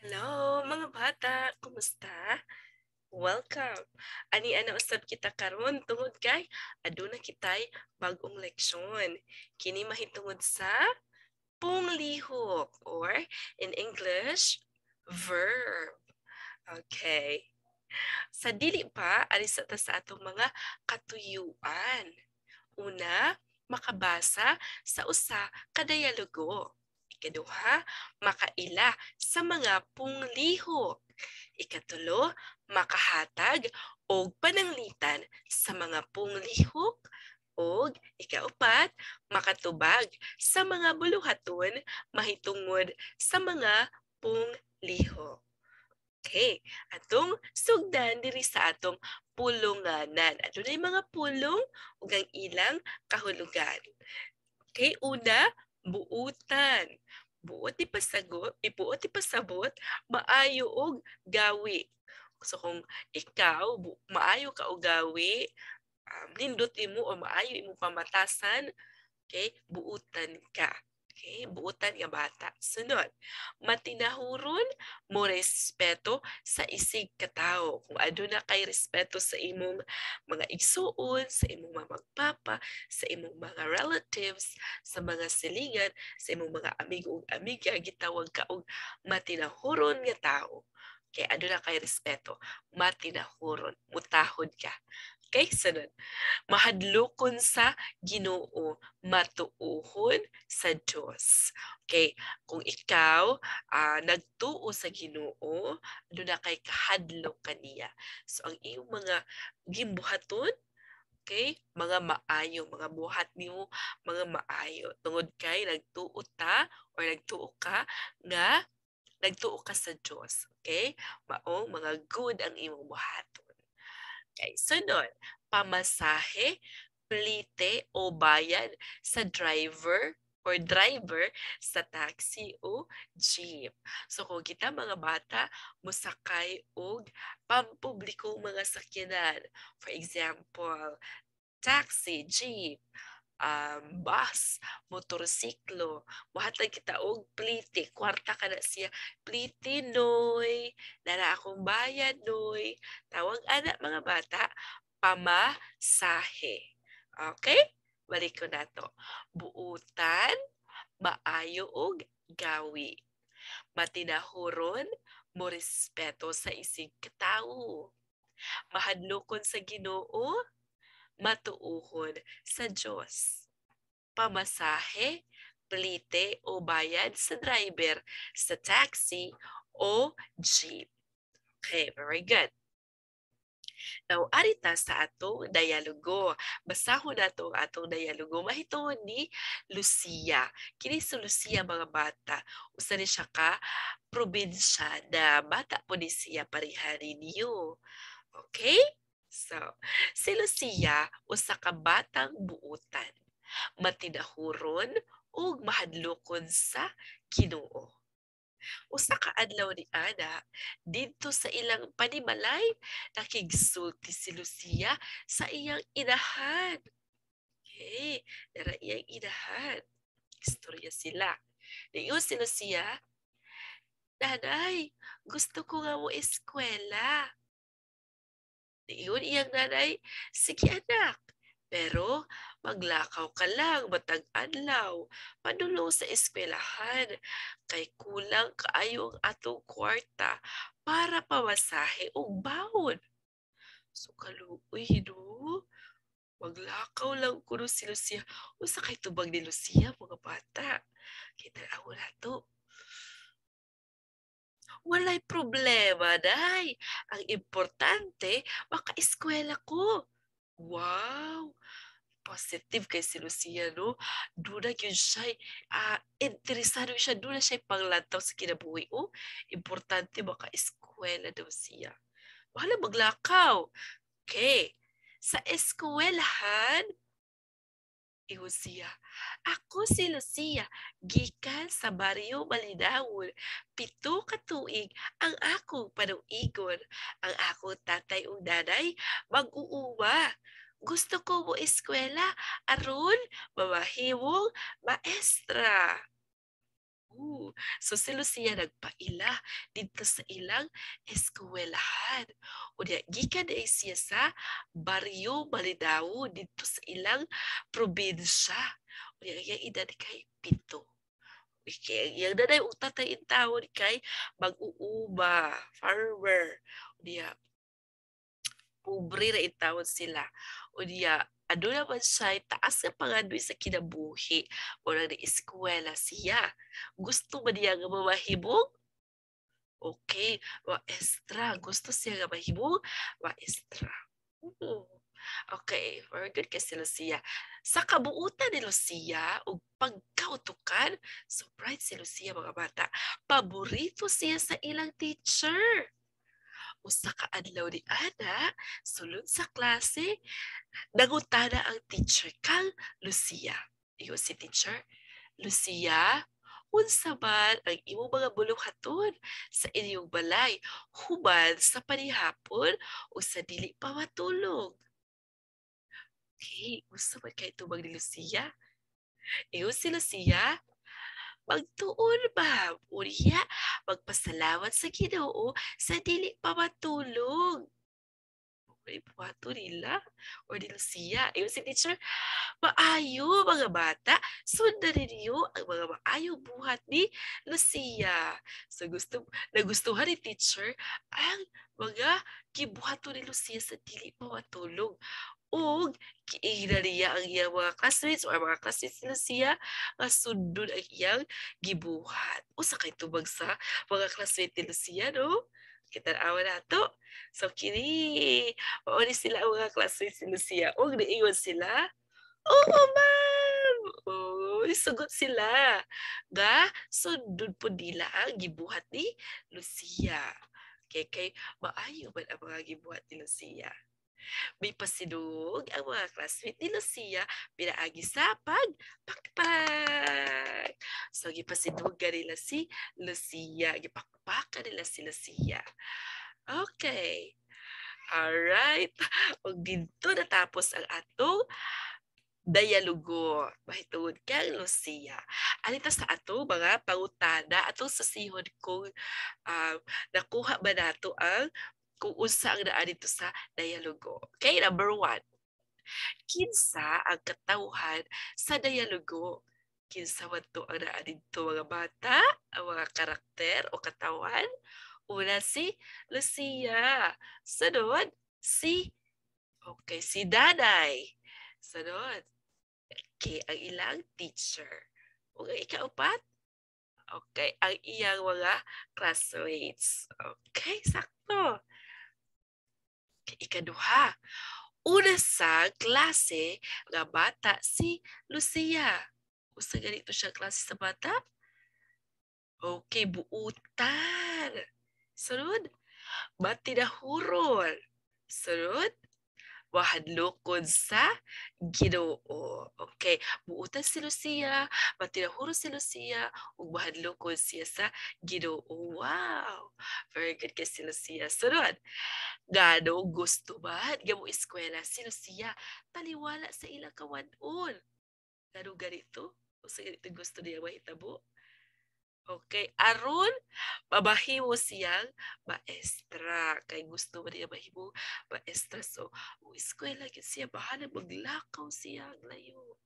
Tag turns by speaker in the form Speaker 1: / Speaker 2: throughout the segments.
Speaker 1: Hello, mga bata! Kumusta? Welcome! Ani ana usab kita karon tungod kay aduna kitay bagong leksyon. Kini mahitungod sa punglihok or in English, verb. Okay. Sa dili pa, alisa ta sa atong mga katuyuan. Una, makabasa sa usa ka dialogo. Ikaduha, makaila sa mga punglihok. Ikatulo, makahatag o pananglitan sa mga punglihok. O ikaupat, makatubag sa mga buluhaton mahitungod sa mga pungliho. Okay. Atong sugdan diri sa atong pulunganan. Ato na mga pulong ug ang ilang kahulugan. Okay, una, buutan, buot ti pasagot, ipuot eh, ti pasabot, maayo og gawi. So kung ikaw bu, maayo ka og gawi, um, nindot imo o maayo imo pamatasan, okay, buutan ka. Okay, buutan nga bata. Sunod, matinahuron mo respeto sa isig katao. Kung aduna kay respeto sa imong mga igsuon, sa imong mga magpapa, sa imong mga relatives, sa mga silingan, sa imong mga amigo ug amiga, gitawag ka og matinahuron nga tao. Kay aduna kay respeto, matinahuron, mutahod ka. Kaysa nun, mahadlokon sa ginoo, matuuhon sa Diyos. Okay, kung ikaw uh, nagtuo sa ginoo, ano na kay kahadlok kaniya. So ang iyong mga gimbuhaton, Okay? Mga maayo, mga buhat nimo, mga maayo. Tungod kay nagtuo ta or nagtuo ka nga nagtuo ka sa Dios. Okay? Maong mga good ang imong buhaton. Okay, sunod, mm. pamasahe, plite o bayad sa driver or driver sa taxi o jeep. So kung kita mga bata, musakay og pampublikong mga sakyanan. For example, taxi, jeep, um, bus, motorsiklo, buhatag kita og pliti, kwarta ka na siya, pliti noy, nara akong bayad noy, tawag anak mga bata, pamasahe. Okay? Balik ko na to. Buutan, maayo og gawi. Matinahuron, mo respeto sa isig katawo. Mahadlokon sa ginoo, matuuhod sa Diyos. Pamasahe, plite o bayad sa driver, sa taxi o jeep. Okay, very good. Now, arita sa atong dialogo. Basahon nato ang atong dialogo. Mahito ni Lucia. Kini si Lucia mga bata. Usa ni siya ka probinsya na bata po ni siya parihari niyo. Okay? So, si Lucia usa ka batang buutan, matinahuron ug mahadlokon sa Ginoo. Usa ka adlaw ni Ana didto sa ilang panimalay nakigsulti si Lucia sa iyang inahan. Okay, dara iyang inahan. Istorya sila. Niyon si Lucia, Nanay, gusto ko nga mo eskwela. Iyon iyang nanay, sige anak, pero maglakaw ka lang, matag-anlaw, manulong sa eskwelahan, kay kulang kaayo ang atong kwarta para pawasahe og baon. So kaluoy, no? Maglakaw lang kuno si Lucia. Usa kay tubag ni Lucia, mga bata. Kita na wala to. Walay problema, day. Ang importante, maka-eskwela ko. Wow! Positive kay si Lucia, no? Doon na yun siya, uh, ah, interesado siya, doon na siya panglantaw sa kinabuhi. Oh, importante maka-eskwela daw siya. Wala maglakaw. Okay. Sa eskwelahan, eh, iyon siya ako si Lucia, gikan sa Baryo Malinawon. Pito katuig ang akong panuigon. Ang ako tatay o nanay, mag-uuma. Gusto ko mo eskwela, aron, mamahimong maestra. Ooh. So si Lucia nagpaila dito sa ilang eskwelahan. O diya, gikan ay siya sa Barrio Malinao dito sa ilang probinsya. O diya, iyang edad kay pito. Okay, yang daday utat na intawon kay mag-uuma, farmer. O diya, pobre na intawon sila. O diya, aduna ano man say taas nga pangandoy sa kinabuhi o nang eskwela siya. Gusto man niya nga mamahibong? Okay, maestra. Gusto siya nga mahibong? Maestra. Hmm. Okay, very good kasi Lucia. Sa kabuutan ni Lucia o pagkautukan, so si Lucia mga bata. Paborito siya sa ilang teacher usa ka adlaw ni ana sulod sa klase nagutana ang teacher kang Lucia. Iyo si teacher Lucia, unsa man ang imong mga bulunghaton sa inyong balay human sa panihapon o sa dili pa matulog. Okay, gusto man kay tubag ni Lucia? Iyo si Lucia, magtuon ba, uriya, magpasalamat sa ginoo sa dili pa matulog. Okay, buhato nila O ni Lucia. Ayun si teacher, maayo mga bata, sundan ninyo ang mga maayo buhat ni Lucia. So gusto, nagustuhan ni teacher ang mga kibuhato ni Lucia sa dili pa matulog ug giigda niya ang iyang mga classmates o mga classmates nila siya nga sundon ang iyang gibuhat. O sa kay tubag sa mga classmates nila siya, no? Kita awa na to. So, kini, mauni sila ang mga classmates nila siya. O, naiwan sila. Oo, ma'am! Oo, sugot sila. Nga, sundon po nila ang gibuhat ni Lucia. Kay, kay, maayo man ang mga gibuhat ni Lucia. May pasilog ang mga classmate ni Lucia pinaagi sa pagpakpak. So, gipasilog ka nila si Lucia. Gipakpak ka nila si Lucia. Okay. Alright. O dito natapos ang atong dayalugo. Mahitungod kang Lucia. Anita sa ato mga pangutana atong sasihod kung um, nakuha ba nato ang kung unsa ang naa dito sa dialogo. Okay, number one. Kinsa ang katauhan sa dialogo? Kinsa man to ang naa dito mga bata, ang mga karakter o katawan? Una si Lucia. Sunod, si Okay, si Danay. Sunod, okay, ang ilang teacher. Okay, ikaupat. Okay, ang iyang mga classmates. Okay, sakto. ikan duha. Una sa klase nga bata si Lucia. Usa gani to siya klase sa bata? Okay, buutan. Sunod. Bati dah hurul. Sunod. wahadlokod sa Ginoo. Okay, buutan si Lucia, matinahuro si Lucia, ug wahadlokod siya sa Ginoo. Wow! Very good kay si Lucia. Sunod, gano gusto ba at gamo eskwela si Lucia taliwala sa ilang kawanon. Gano ganito? O sa ganito gusto niya mahitabo? Okay, aron mabahimo siyang maestra. Kay gusto man niya mahimo maestra. So, o eskwela gid siya bahala maglakaw siya layo.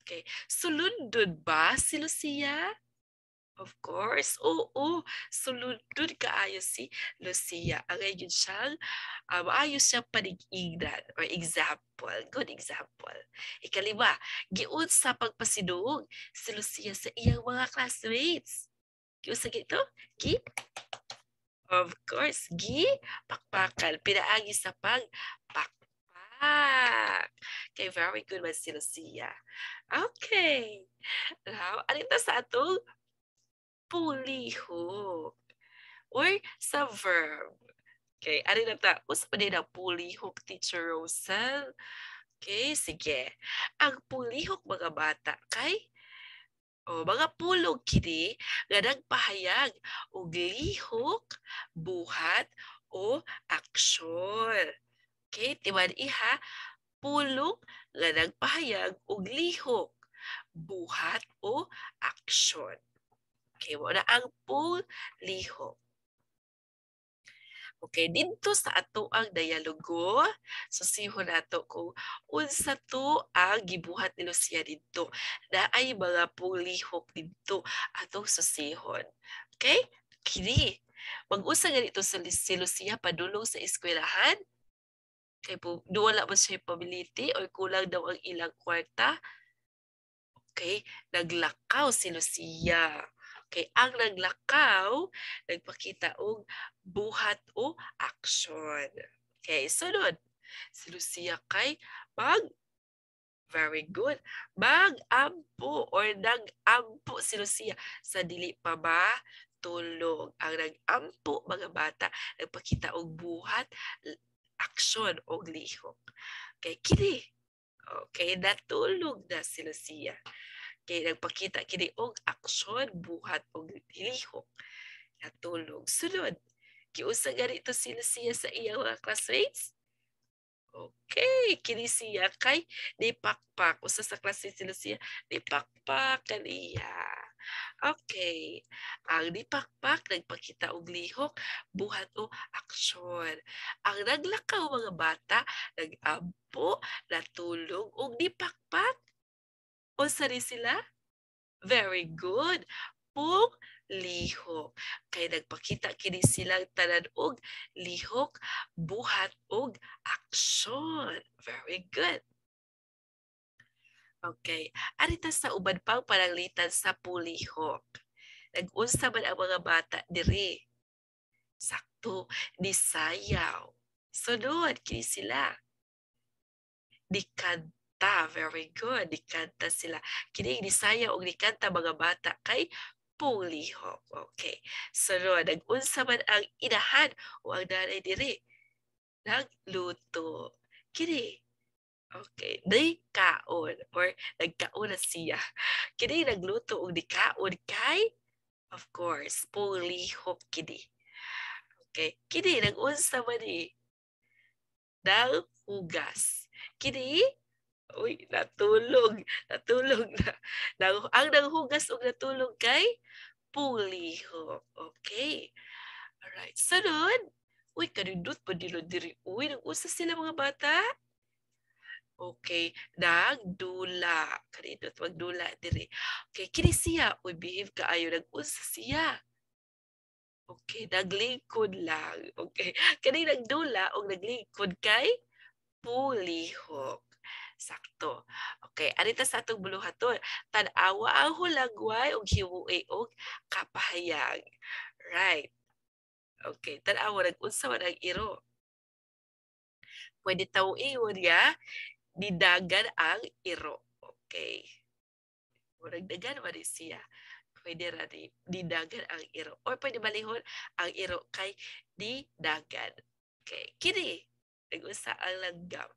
Speaker 1: Okay, sulundod ba si Lucia? Of course, oo, sulundod kaayo si Lucia. Ang ayun siyang, uh, um, maayos siyang panig-ignan or example, good example. Ikalima, giun sa pagpasidong si Lucia sa iyang mga classmates. Kiusa gito? Gi? Of course, gi, pakpakal. Pinaagi sa pag pakpak. Okay, very good, Mas Lucia. Okay. Now, alita sa atong pulihok? or sa verb. Okay, ano na ta? Usa pa din ang pulihok, Teacher Rosal. Okay, sige. Ang pulihok mga bata kay o, mga pulog kini nga nagpahayag og lihok, buhat o aksyon. Okay, timan iha pulog nga nagpahayag og lihok, buhat o aksyon. Okay, mo ang pulihok. Okay, dito sa ato ang dialogo, susihon nato kung unsa to ang gibuhat ni Lucia dito. Daay mga pulihok dito atong susihon. Okay? Kini, mag-usa ganito sa si Lucia padulong sa eskwelahan. Okay, po, duwala ba siya pability o kulang daw ang ilang kwarta? Okay, naglakaw si Lucia. Okay, ang naglakaw, nagpakita og buhat o action. Okay, sunod. Si Lucia kay mag Very good. Mag-ampo or nag-ampo si Lucia sa dili pa ba tulog. Ang nag-ampo mga bata nagpakita og buhat, action o lihok. Okay, kini. Okay, natulog na si Lucia. Kay nagpakita kini og aksyon buhat og hilihok nga tulog. Sunod,
Speaker 2: kiusa ganito sila siya sa iyang mga classmates?
Speaker 1: Okay, kini siya kay ni Usa sa klase sila siya, ni pakpak kaniya. Okay. Ang dipakpak, nagpakita og lihok, buhat o aksyon. Ang naglakaw mga bata, nagampo, natulog og dipakpak, Unsari sila? Very good. Pug lihok. Kay nagpakita kini sila tanan og lihok, buhat og aksyon. Very good. Okay. Arita sa uban pang pananglitan sa pulihok. Nag-unsa man ang mga bata diri. Sakto, Di disayaw. Sunod, kini sila. Di Dikad kanta. Very good. Dikanta sila. ni saya og dikanta mga bata kay Pulihok. Okay. Sunod, so, nag-unsa man ang inahan o ang nanay diri nagluto. Kini Okay, di kaon or nagkaon na siya. Kini nagluto og di kaon kay of course pulihok kini. Okay, kini nag-unsa man ni ng hugas. Kini uy, natulog, natulog na. ang naghugas og natulog kay puliho. Okay. Alright. Sunod, uy, kanindot pa dilo diri. Uy, nag-usa sila mga bata. Okay, nagdula. Kanindot, magdula diri. Okay, kini siya. Uy, behave kaayo. Nag-usa siya. Okay, naglingkod lang. Okay, kani nagdula o naglingkod kay pulihok sakto. Okay, anita sa atong buluhaton, tanawa ang hulagway og hiwuy og kapahayag. Right. Okay, tanawa nag unsa man ang iro. Pwede tawo iyon ya didagan ang iro. Okay. Murag dagan man siya pwede ra di, di ang iro or pwede balihon ang iro kay di dagan okay kini nag-usa ang langgam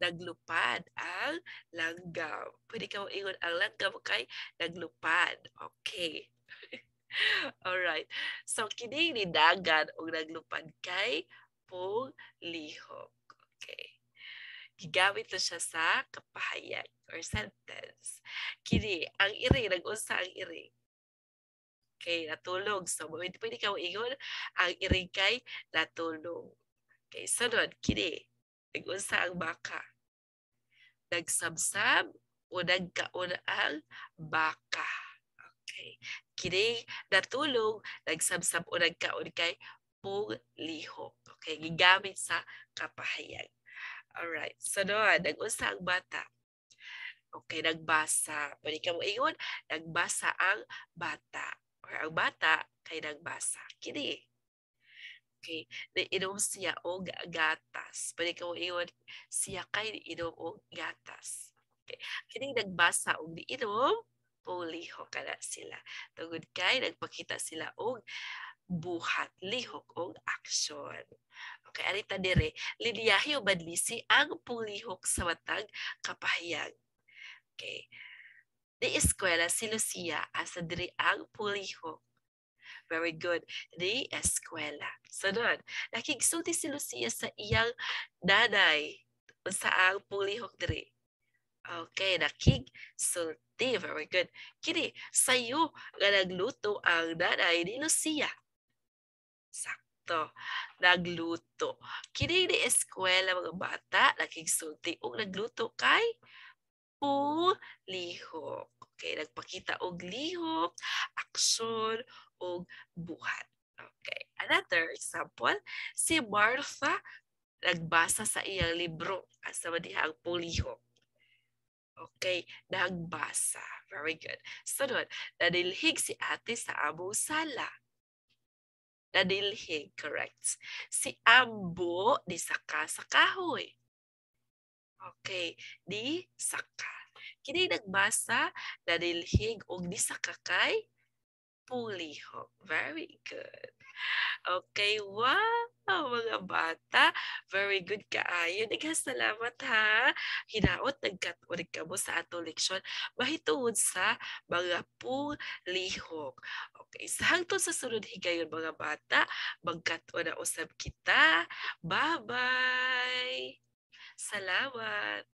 Speaker 1: naglupad ang langgam. Pwede ka ingon ang langgam kay naglupad. Okay. Alright. So, kining ni dagan o naglupad kay pong lihok. Okay. Gigamit na siya sa kapahayag or sentence. Kini, ang iri, nag-unsa ang iri Okay, natulog. So, pwede, pwede ka ingon ang iring kay natulog. Okay, sunod, kini, nagunsa ang baka nagsabsab o nagkaunang baka. Okay. Kini natulog, nagsabsab o nagkaon kay pong lihok. Okay, gigamit sa kapahayag. Alright, so doon, nag-unsa ang bata. Okay, nagbasa. Pwede ka mo ingon, nagbasa ang bata. Or ang bata kay nagbasa. Kini, Okay. Nainom siya og gatas. Pwede ka iwan siya kay inom og gatas. Okay. Kini nagbasa og niinom, puliho ka na sila. Tugod kay nagpakita sila og buhat, lihok og aksyon. Okay, arita dire, liniyahi o badlisi ang pulihok sa matag kapahayag. Okay. Di eskwela si Lucia asa diri ang pulihok Very good. The eskwela. Sunod, nakigsulti si Lucia sa iyang nanay sa pulihok diri. Okay, nakigsulti. Very good. Kini, sayo nga nagluto ang nanay ni Lucia. Sakto. Nagluto. Kini ni eskwela mga bata, nakigsulti o nagluto kay pulihok. Okay, nagpakita og lihok, aksyon, og buhat. Okay. Another example, si Martha nagbasa sa iyang libro asa madihang pulihok. Okay, nagbasa. Very good. Sunod, nadilhig si ate sa amo sala. Nadilhig, correct. Si ambo di saka sa kahoy. Okay, di saka. Kini nagbasa, nanilhig og disakakay kay pulihok. Very good. Okay, wow, mga bata. Very good kaayo. Naghasalamat ha. Hinaot, nagkatunig ka mo sa ato leksyon. Mahituod sa mga pong lihok. Okay, sa hangtod sa sunod higayon mga bata, magkatuon na usap kita. Bye-bye! Salamat!